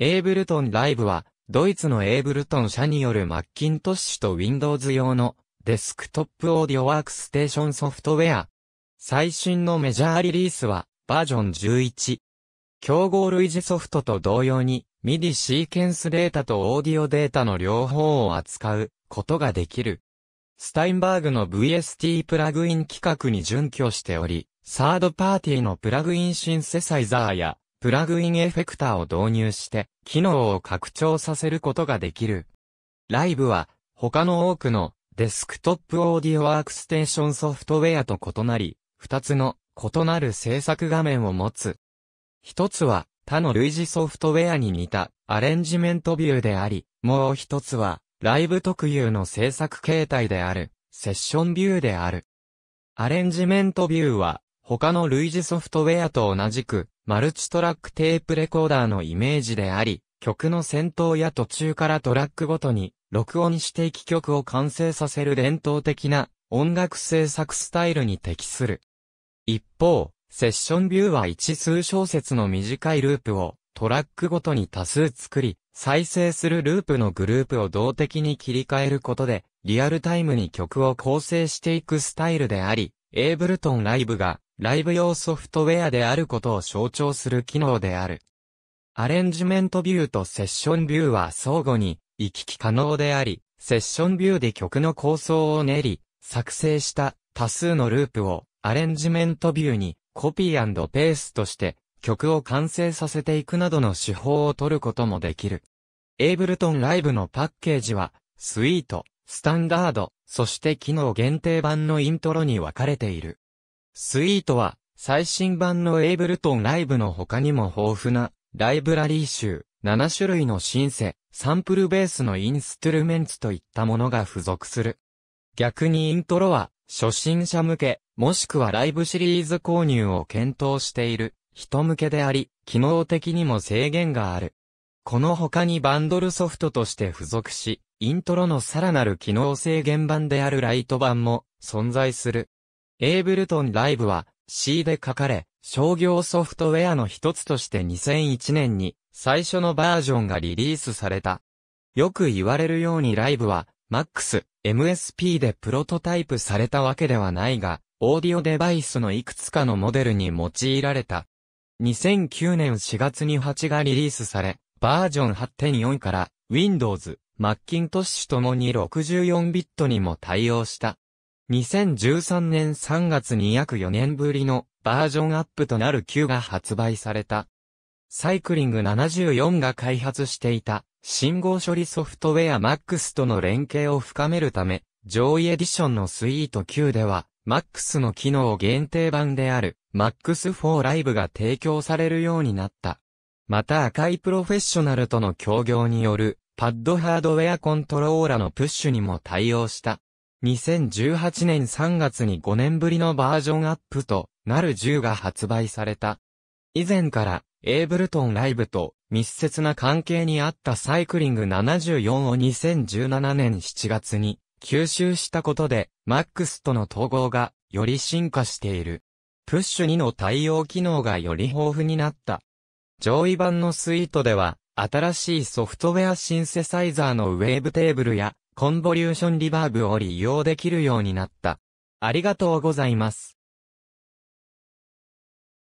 エイブルトンライブは、ドイツのエイブルトン社によるマッキントッシュと Windows 用のデスクトップオーディオワークステーションソフトウェア。最新のメジャーリリースはバージョン11。競合類似ソフトと同様に、MIDI シーケンスデータとオーディオデータの両方を扱うことができる。スタインバーグの VST プラグイン規格に準拠しており、サードパーティーのプラグインシンセサイザーやプラグインエフェクターを導入して、機能を拡張させることができる。ライブは、他の多くのデスクトップオーディオワークステーションソフトウェアと異なり、二つの異なる制作画面を持つ。一つは他の類似ソフトウェアに似たアレンジメントビューであり、もう一つはライブ特有の制作形態であるセッションビューである。アレンジメントビューは他の類似ソフトウェアと同じくマルチトラックテープレコーダーのイメージであり、曲の先頭や途中からトラックごとに録音して一曲を完成させる伝統的な音楽制作スタイルに適する。一方、セッションビューは一数小節の短いループをトラックごとに多数作り、再生するループのグループを動的に切り替えることで、リアルタイムに曲を構成していくスタイルであり、エイブルトンライブがライブ用ソフトウェアであることを象徴する機能である。アレンジメントビューとセッションビューは相互に行き来可能であり、セッションビューで曲の構想を練り、作成した多数のループをアレンジメントビューにコピーペーストして曲を完成させていくなどの手法を取ることもできる。エイブルトンライブのパッケージは、スイート、スタンダード、そして機能限定版のイントロに分かれている。スイートは、最新版のエイブルトンライブの他にも豊富な、ライブラリー集、7種類のシンセ、サンプルベースのインストゥルメンツといったものが付属する。逆にイントロは、初心者向け、もしくはライブシリーズ購入を検討している、人向けであり、機能的にも制限がある。この他にバンドルソフトとして付属し、イントロのさらなる機能制限版であるライト版も存在する。エイブルトンライブは C で書かれ、商業ソフトウェアの一つとして2001年に最初のバージョンがリリースされた。よく言われるようにライブは MAX、MSP でプロトタイプされたわけではないが、オーディオデバイスのいくつかのモデルに用いられた。2009年4月に8がリリースされ、バージョン8.4から Windows、Macintosh ともに64ビットにも対応した。2013年3月に約4年ぶりのバージョンアップとなる Q が発売された。サイクリング74が開発していた信号処理ソフトウェア MAX との連携を深めるため、上位エディションのスイート Q では MAX の機能限定版である MAX4 Live が提供されるようになった。また赤いプロフェッショナルとの協業によるパッドハードウェアコントローラのプッシュにも対応した。2018年3月に5年ぶりのバージョンアップとなる10が発売された。以前から、エイブルトンライブと密接な関係にあったサイクリング74を2017年7月に吸収したことで、MAX との統合がより進化している。プッシュ2の対応機能がより豊富になった。上位版のスイートでは、新しいソフトウェアシンセサイザーのウェーブテーブルやコンボリューションリバーブを利用できるようになった。ありがとうございます。